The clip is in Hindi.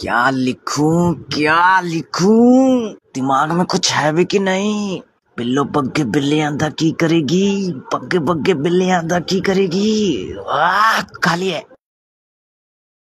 क्या लिखूं क्या लिखूं दिमाग में कुछ है भी कि नहीं बिल्लो पग्गे बिल्ली आंधा की करेगी पग्गे पग्गे बिल्ली आंधा की करेगी वाह खाली है